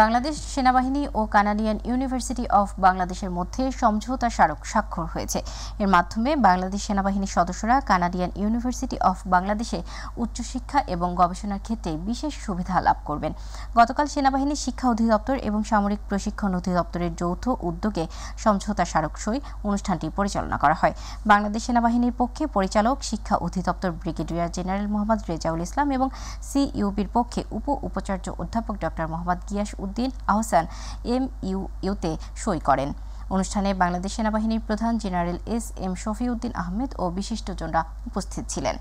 বাংলাদেশ সেনাবাহিনী ও Canadian university of বাংলাদেশের মধ্যে সমঝোতা স্মারক স্বাক্ষর হয়েছে এর মাধ্যমে বাংলাদেশ সেনাবাহিনীর সদস্যরা কানাডিয়ান ইউনিভার্সিটি অফ বাংলাদেশে উচ্চশিক্ষা এবং গবেষণার ক্ষেত্রে বিশেষ সুবিধা লাভ করবেন গতকাল সেনাবাহিনীর শিক্ষা অধিদপ্তর এবং সামরিক প্রশিক্ষণ অধিদপ্তরের যৌথ উদ্যোগে সমঝোতা স্মারক সই অনুষ্ঠানটি পরিচালনা করা হয় বাংলাদেশ সেনাবাহিনীর পক্ষে পরিচালক শিক্ষা অধিদপ্তর ব্রিগেডিয়ার জেনারেল মোহাম্মদ রেজাউল ইসলাম এবং সিইউবির পক্ষে উপ উপাচার্য অধ্যাপক doctor Mohammad Gias Uddin Ahsan M U ইউতে সই করেন অনুষ্ঠানে বাংলাদেশ সেনাবাহিনীর প্রধান general S M Shafiuddin Ahmed ও বিশিষ্টজনরা উপস্থিত ছিলেন